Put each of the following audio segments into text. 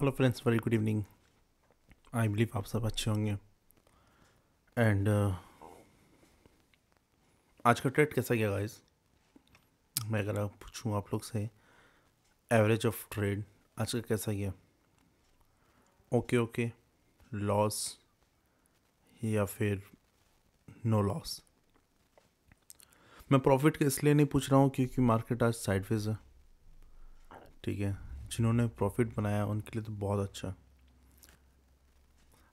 Hello friends very good evening I believe आप सब अच्छे होंगे एंड uh, आज का ट्रेड कैसा गया गाइस मैं अगर आप पूछूँ आप लोग से एवरेज ऑफ ट्रेड आज का कैसा गया ओके ओके लॉस या फिर नो लॉस मैं प्रॉफिट का इसलिए नहीं पूछ रहा हूँ क्योंकि मार्केट आज साइडवेज है ठीक है जिन्होंने प्रॉफिट बनाया उनके लिए तो बहुत अच्छा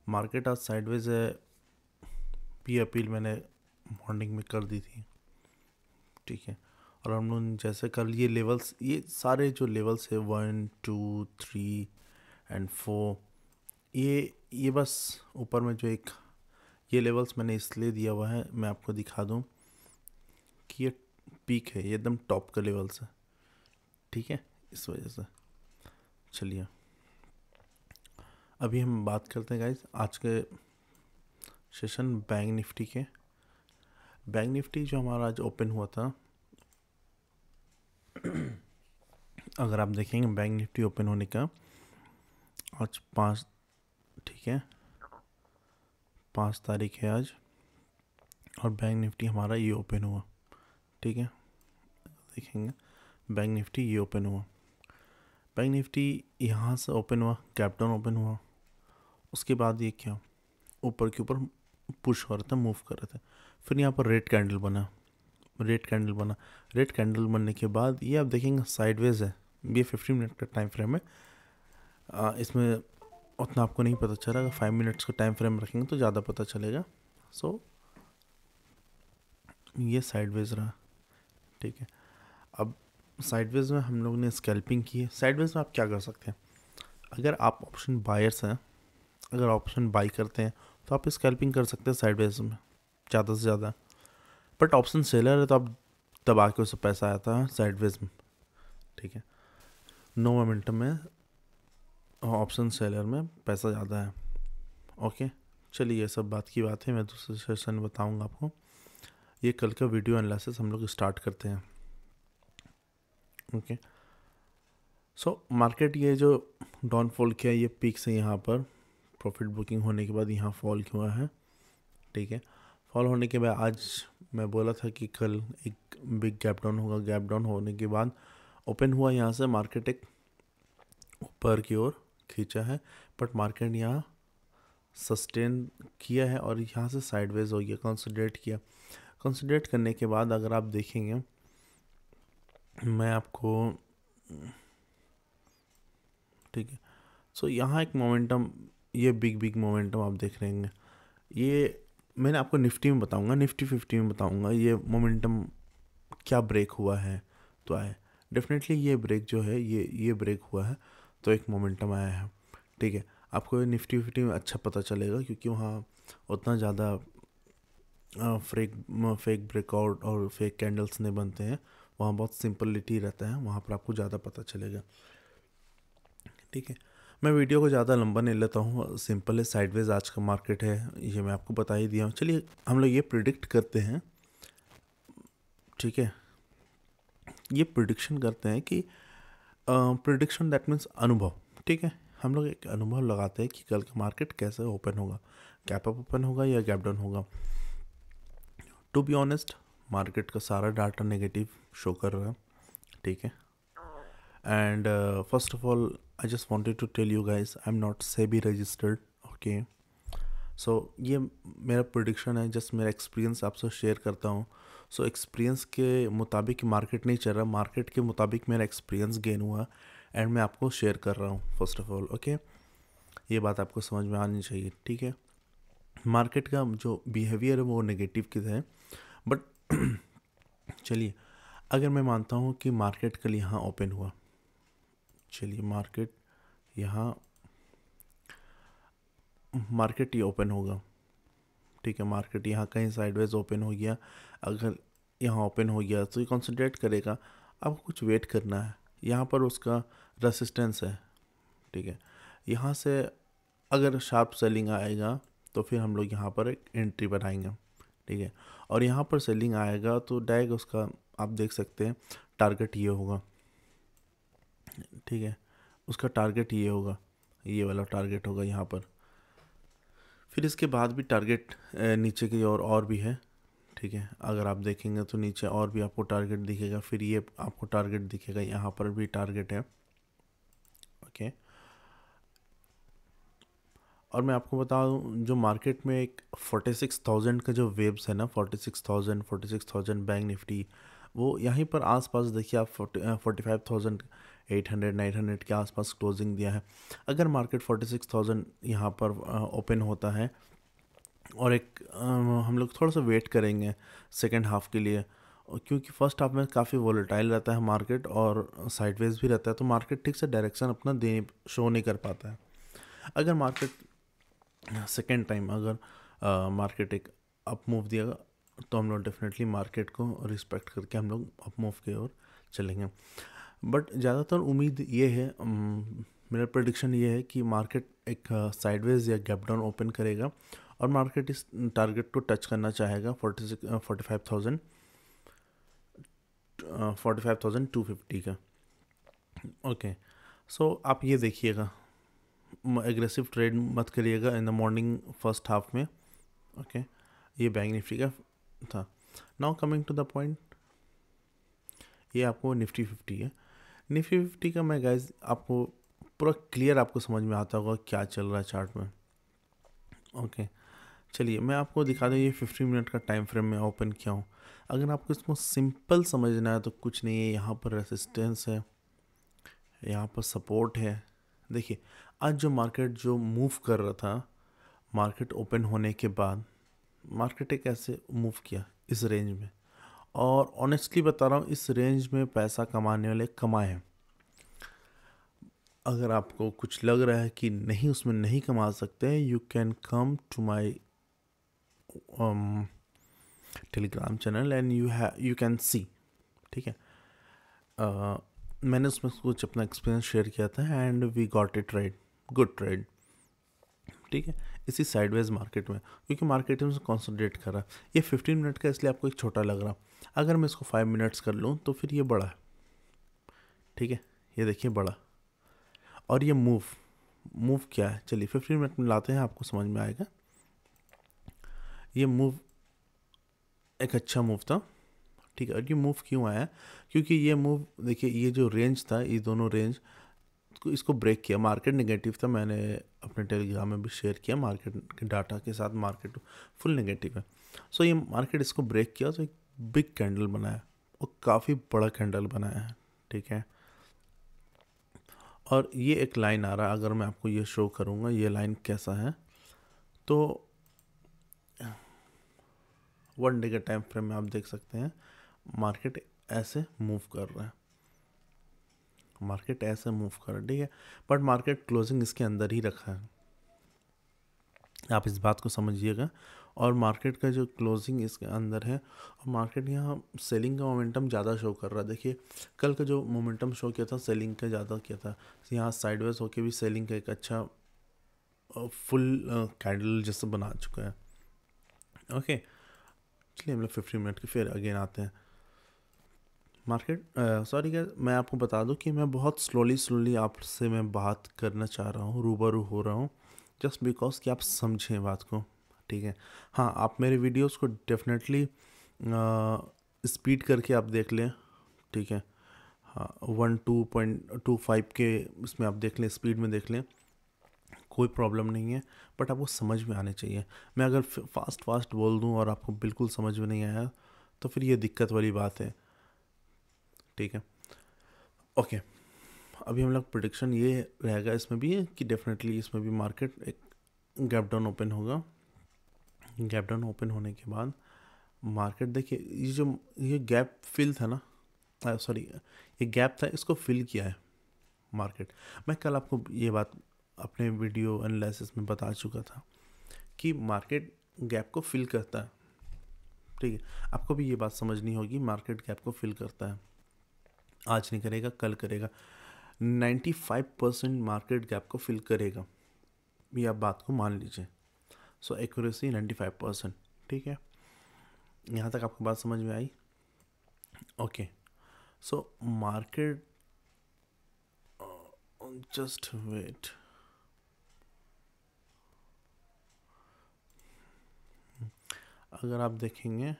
मार्केट आज साइडवेज है भी अपील मैंने मॉर्निंग में कर दी थी ठीक है और हम लोग जैसे कल ये लेवल्स ये सारे जो लेवल्स है one two three and four ये ये बस ऊपर में जो एक ये लेवल्स मैंने इसलिए दिया हुआ है मैं आपको दिखा दूँ कि ये पीक है ये एकदम टॉप का लेवल्स है ठीक है इस वजह से चलिए अभी हम बात करते हैं गाइज आज के सेशन बैंक निफ्टी के बैंक निफ्टी जो हमारा आज ओपन हुआ था अगर आप देखेंगे बैंक निफ्टी ओपन होने का आज पाँच ठीक है पाँच तारीख है आज और बैंक निफ्टी हमारा ये ओपन हुआ ठीक है देखेंगे बैंक निफ्टी ये ओपन हुआ बैंक निफ्टी यहाँ से ओपन हुआ गैप डाउन ओपन हुआ उसके बाद ये क्या ऊपर के ऊपर पुश हो रहा था मूव कर रहे थे फिर यहाँ पर रेड कैंडल बना रेड कैंडल बना रेड कैंडल बनने के बाद ये आप देखेंगे साइडवेज है ये फिफ्टीन मिनट का टाइम फ्रेम है आ, इसमें उतना आपको नहीं पता चला अगर फाइव मिनट्स का टाइम फ्रेम रखेंगे तो ज़्यादा पता चलेगा सो so, ये साइडवेज रहा ठीक है अब साइडवेज में हम लोग ने स्कैल्पिंग की है साइडवेज में आप क्या कर सकते हैं अगर आप ऑप्शन बायर्स हैं अगर ऑप्शन बाई करते हैं तो आप स्कैल्पिंग कर सकते हैं साइडवेज में ज़्यादा से ज़्यादा बट ऑप्शन सेलर है तो आप दबा के उससे पैसा आता है साइडवेज में ठीक है नो मोमेंटम में ऑप्शन सेलर में पैसा ज़्यादा है ओके चलिए ये सब बात की बात है मैं दूसरे सेशन बताऊँगा आपको ये कल का वीडियो एनालिसिस हम लोग स्टार्ट करते हैं ओके सो मार्केट ये जो डाउन फॉल किया ये पीक से यहाँ पर प्रॉफिट बुकिंग होने के बाद यहाँ फॉल हुआ है ठीक है फॉल होने के बाद आज मैं बोला था कि कल एक बिग गैप डाउन होगा गैप डाउन होने के बाद ओपन हुआ यहाँ से मार्केट एक ऊपर की ओर खींचा है बट मार्केट यहाँ सस्टेन किया है और यहाँ से साइडवेज हो गया कंसिडरेट किया कंसिडरेट करने के बाद अगर आप देखेंगे मैं आपको ठीक है सो so, यहाँ एक मोमेंटम ये बिग बिग मोमेंटम आप देख रहे हैं ये मैंने आपको निफ्टी में बताऊंगा निफ्टी फिफ्टी में बताऊंगा ये मोमेंटम क्या ब्रेक हुआ है तो आए डेफिनेटली ये ब्रेक जो है ये ये ब्रेक हुआ है तो एक मोमेंटम आया है ठीक है आपको निफ्टी फिफ्टी में अच्छा पता चलेगा क्योंकि वहाँ उतना ज़्यादा फेक फेक ब्रेकआउट और फेक कैंडल्स नहीं बनते हैं वहाँ बहुत सिंपलिटी रहता है वहाँ पर आपको ज़्यादा पता चलेगा ठीक है मैं वीडियो को ज़्यादा लंबा नहीं लेता हूँ सिंपल है साइडवेज आज का मार्केट है ये मैं आपको बता ही दिया हूँ चलिए हम लोग ये प्रिडिक्ट करते हैं ठीक है ये प्रिडिक्शन करते हैं कि प्रिडिक्शन दैट मीन्स अनुभव ठीक है हम लोग एक अनुभव लगाते हैं कि कल का मार्केट कैसे ओपन होगा कैप अप ओपन होगा या गैप डाउन होगा टू बी ऑनेस्ट मार्केट का सारा डाटा नेगेटिव शो कर रहा है ठीक है and first of all I just wanted to tell you guys I am not SEBI registered okay so ये मेरा प्रोडिक्शन है जस्ट मेरा एक्सपीरियंस आपसे शेयर करता हूँ सो so, एक्सपीरियंस के मुताबिक मार्केट नहीं चल रहा मार्केट के मुताबिक मेरा एक्सपीरियंस गेन हुआ एंड मैं आपको शेयर कर रहा हूँ फर्स्ट ऑफ ऑल ओके ये बात आपको समझ में आनी चाहिए ठीक है मार्केट का जो बिहेवियर है वो नेगेटिव की है बट चलिए अगर मैं मानता हूँ कि मार्केट कल यहाँ ओपन हुआ चलिए मार्केट यहाँ मार्केट ही ओपन होगा ठीक है मार्केट यहाँ कहीं साइडवेज ओपन हो गया अगर यहाँ ओपन हो गया तो ये कॉन्सेंट्रेट करेगा अब कुछ वेट करना है यहाँ पर उसका रेसिस्टेंस है ठीक है यहाँ से अगर शार्प सेलिंग आएगा तो फिर हम लोग यहाँ पर एक एंट्री बनाएंगे ठीक है और यहाँ पर सेलिंग आएगा तो डायरेक्ट उसका आप देख सकते हैं टारगेट ये होगा ठीक है उसका टारगेट ये होगा ये वाला टारगेट होगा यहाँ पर फिर इसके बाद भी टारगेट नीचे की और, और भी है ठीक है अगर आप देखेंगे तो नीचे और भी आपको टारगेट दिखेगा फिर ये आपको टारगेट दिखेगा यहाँ पर भी टारगेट है ओके okay. और मैं आपको बता दूँ जो मार्केट में एक फोर्टी सिक्स थाउजेंड का जो वेब्स है ना forty six thousand forty six thousand bank nifty वो यहीं पर आसपास देखिए आप forty forty five thousand eight hundred nine hundred के आसपास क्लोजिंग दिया है अगर मार्केट फोर्टी सिक्स थाउजेंड यहाँ पर ओपन होता है और एक हम लोग थोड़ा सा वेट करेंगे सेकेंड हाफ़ के लिए क्योंकि फर्स्ट हाफ में काफ़ी वॉलेटाइल रहता है मार्केट और साइडवेज भी रहता है तो मार्केट ठीक से डायरेक्शन अपना दे शो नहीं कर पाता है अगर मार्केट सेकेंड टाइम अगर मार्केट एक अप मूव दिया तो हम लोग डेफिनेटली मार्केट को रिस्पेक्ट करके हम लोग अप मूव की ओर चलेंगे बट ज़्यादातर उम्मीद ये है मेरा प्रडिक्शन ये है कि मार्केट एक साइडवेज या गैप डाउन ओपन करेगा और मार्केट इस टारगेट को टच करना चाहेगा forty six forty five thousand forty five thousand two fifty का ओके सो आप ये देखिएगा एग्रेसिव ट्रेड मत करिएगा in the morning first half में ओके okay? ये बैंक निफ्टी का था now coming to the point ये आपको निफ्टी फिफ्टी है निफ्टी फिफ्टी का मैं गाइज आपको पूरा क्लियर आपको समझ में आता होगा क्या चल रहा है चार्ट में ओके okay. चलिए मैं आपको दिखा दूँ ये फिफ्टी मिनट का टाइम फ्रेम में ओपन किया हूँ अगर आपको इसको सिंपल समझना है तो कुछ नहीं है यहाँ पर रेसिस्टेंस है यहाँ पर सपोर्ट है देखिए आज जो मार्केट जो मूव कर रहा था मार्केट ओपन होने के बाद मार्केट एक ऐसे मूव किया इस रेंज में और ऑनेस्टली बता रहा हूँ इस रेंज में पैसा कमाने वाले कमाए हैं अगर आपको कुछ लग रहा है कि नहीं उसमें नहीं कमा सकते you can come to my Telegram channel and you है यू कैन सी ठीक है uh, मैंने उसमें कुछ अपना एक्सपीरियंस शेयर किया था and we got it right good trade ठीक है इसी साइडवेज मार्केट में क्योंकि मार्केट में कॉन्सनट्रेट कर रहा है ये फिफ्टीन मिनट का इसलिए आपको एक छोटा लग रहा अगर मैं इसको फाइव मिनट्स कर लूँ तो फिर ये बड़ा है ठीक है ये देखिए बड़ा और ये मूव मूव क्या है चलिए फिफ्टीन मिनट में लाते हैं आपको समझ में आएगा ये मूव एक अच्छा मूव था ठीक है और ये मूव क्यों आया क्योंकि ये मूव देखिए ये जो रेंज था ये दोनों रेंज इसको ब्रेक किया मार्केट नेगेटिव था मैंने अपने टेलीग्राम में भी शेयर किया मार्केट के डाटा के साथ मार्केट फुल नेगेटिव है सो ये मार्केट इसको ब्रेक किया तो एक बिग कैंडल बनाया और काफ़ी बड़ा कैंडल बनाया है ठीक है और ये एक लाइन आ रहा है अगर मैं आपको ये शो करूँगा ये लाइन कैसा है तो वन डे के टाइम फ्रेम में आप देख सकते हैं मार्केट ऐसे मूव कर रहा है मार्केट ऐसे मूव कर रहा है ठीक है बट मार्केट क्लोजिंग इसके अंदर ही रखा है आप इस बात को समझिएगा और मार्केट का जो क्लोजिंग इसके अंदर है और मार्केट यहाँ सेलिंग का मोमेंटम ज़्यादा शो कर रहा है देखिए कल का जो मोमेंटम शो किया था सेलिंग का ज़्यादा किया था यहाँ साइडवेज होके भी सेलिंग का एक अच्छा फुल कैंडल जैसे बना चुका है ओके चलिए हम लोग फिफ्टी मिनट के फिर अगेन आते हैं मार्केट सॉरी क्या मैं आपको बता दूं कि मैं बहुत स्लोली स्लोली आपसे मैं बात करना चाह रहा हूँ रूबरू हो रहा हूँ जस्ट बिकॉज कि आप समझें बात को ठीक है हाँ आप मेरे वीडियोस को डेफिनेटली स्पीड करके आप देख लें ठीक है हाँ one two point two five के इसमें आप देख लें स्पीड में देख लें कोई प्रॉब्लम नहीं है बट आपको समझ में आने चाहिए मैं अगर फास्ट फास्ट बोल दूँ और आपको बिल्कुल समझ में नहीं आया तो फिर ये दिक्कत वाली बात है ठीक है ओके अभी हम लोग प्रोडिक्शन ये रहेगा इसमें भी कि डेफिनेटली इसमें भी मार्केट एक गैप डाउन ओपन होगा गैप डाउन ओपन होने के बाद मार्केट देखिए ये जो ये गैप फिल था ना सॉरी ये गैप था इसको फिल किया है मार्केट मैं कल आपको ये बात अपने वीडियो एनालिसिस में बता चुका था कि मार्केट गैप को फिल करता है ठीक है आपको भी ये बात समझनी होगी मार्केट गैप को फिल करता है आज नहीं करेगा कल करेगा 95 परसेंट मार्केट गैप को फिल करेगा ये आप बात को मान लीजिए सो एक्यूरेसी 95 परसेंट ठीक है यहाँ तक आपको बात समझ में आई okay so market just wait अगर आप देखेंगे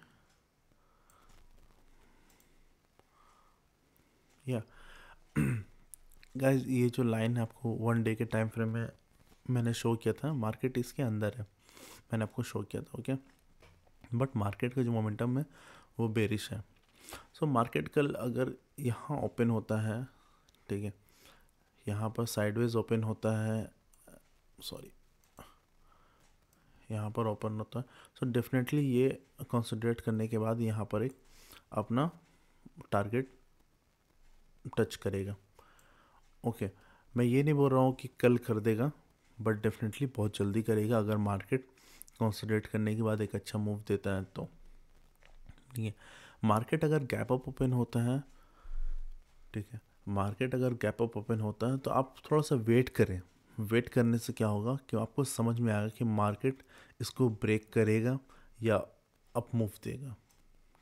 या गाइस ये जो लाइन है आपको वन डे के टाइम फ्रेम में मैंने शो किया था मार्केट इसके अंदर है मैंने आपको शो किया था ओके बट मार्केट का जो मोमेंटम है वो बेरिश है सो so, मार्केट कल अगर यहाँ ओपन होता है ठीक है यहाँ पर साइडवेज ओपन होता है सॉरी यहाँ पर ओपन होता है सो so, डेफिनेटली ये कॉन्सनट्रेट करने के बाद यहाँ पर एक अपना टारगेट टच करेगा ओके मैं ये नहीं बोल रहा हूँ कि कल कर देगा बट डेफिनेटली बहुत जल्दी करेगा अगर मार्केट कॉन्सनट्रेट करने के बाद एक अच्छा मूव देता है तो ठीक है मार्केट अगर गैप अप ओपन होता है ठीक है मार्केट अगर गैप अप ओपन होता है तो आप थोड़ा सा वेट करें वेट करने से क्या होगा कि आपको समझ में आएगा कि मार्केट इसको ब्रेक करेगा या अप मूव देगा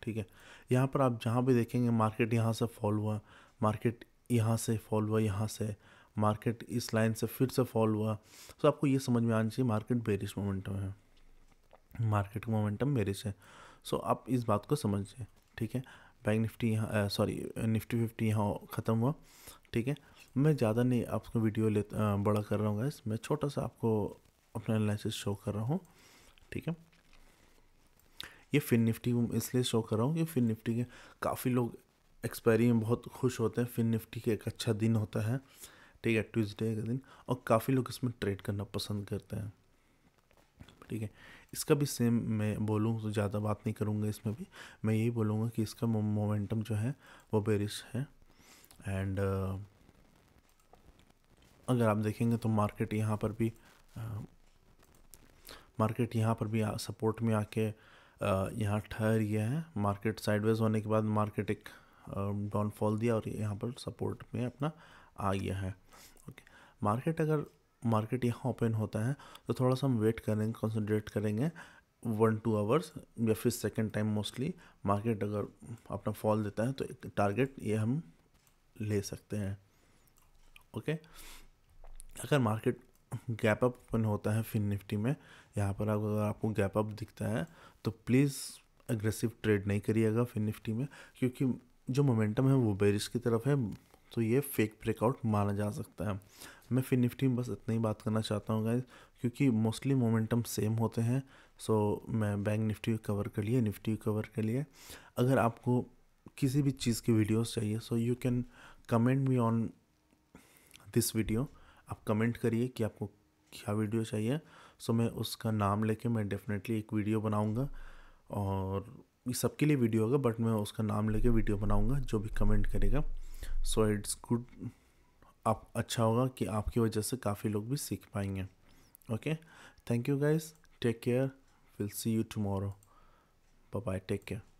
ठीक है यहाँ पर आप जहाँ भी देखेंगे मार्केट यहाँ से फॉल हुआ मार्केट यहाँ से फॉल हुआ यहाँ से मार्केट इस लाइन से फिर से फॉल हुआ तो आपको ये समझ में आना चाहिए मार्केट बेरिश मोमेंटम है मार्केट का मोमेंटम बेरिश है सो आप इस बात को समझिए ठीक है बैंक निफ्टी यहाँ सॉरी निफ्टी फिफ्टी यहाँ ख़त्म हुआ ठीक है मैं ज़्यादा नहीं आपको वीडियो ले बड़ा कर रहा हूँ गैस मैं छोटा सा आपको अपना एनालिसिस शो कर रहा हूँ ठीक है ये फिन निफ्टी इसलिए शो कर रहा हूँ कि फिन निफ्टी के काफ़ी लोग एक्सपायरी में बहुत खुश होते हैं फिन निफ्टी का एक अच्छा दिन होता है ठीक है ट्यूज़डे का दिन और काफ़ी लोग इसमें ट्रेड करना पसंद करते हैं ठीक है इसका भी सेम मैं बोलूँ तो ज़्यादा बात नहीं करूँगा इसमें भी मैं यही बोलूँगा कि इसका मोमेंटम जो है वो बेरिश है एंड uh, अगर आप देखेंगे तो मार्केट यहाँ पर भी मार्केट uh, यहाँ पर भी सपोर्ट में आके uh, यहाँ ठहर गया है मार्केट साइडवेज होने के बाद मार्केट एक डाउनफॉल दिया और यहाँ पर सपोर्ट में अपना आ गया है ओके मार्केट अगर मार्केट यहाँ ओपन होता है तो थोड़ा सा हम वेट करेंगे कंसनट्रेट करेंगे वन टू आवर्स या फिर सेकेंड टाइम मोस्टली मार्केट अगर अपना फॉल देता है तो एक टारगेट ये हम ले सकते हैं ओके अगर मार्केट गैप अप ओपन होता है फिन निफ्टी में यहाँ पर अगर आपको गैप अप दिखता है तो प्लीज़ एग्रेसिव ट्रेड नहीं करिएगा फिन निफ्टी में क्योंकि जो मोमेंटम है वो बेरिस की तरफ है तो ये फेक ब्रेकआउट माना जा सकता है मैं फिर निफ्टी में बस इतना ही बात करना चाहता हूँ गाइज क्योंकि मोस्टली मोमेंटम सेम होते हैं सो मैं बैंक निफ्टी को कवर कर लिए निफ्टी कवर कर लिए अगर आपको किसी भी चीज़ की वीडियोस चाहिए so you can comment me on this video आप कमेंट करिए कि आपको क्या वीडियो चाहिए सो मैं उसका नाम लेके मैं डेफिनेटली एक वीडियो बनाऊँगा और सबके लिए वीडियो होगा बट मैं उसका नाम लेके वीडियो बनाऊँगा जो भी कमेंट करेगा सो इट्स गुड आप अच्छा होगा कि आपकी वजह से काफ़ी लोग भी सीख पाएंगे okay thank you guys take care will see you tomorrow bye take care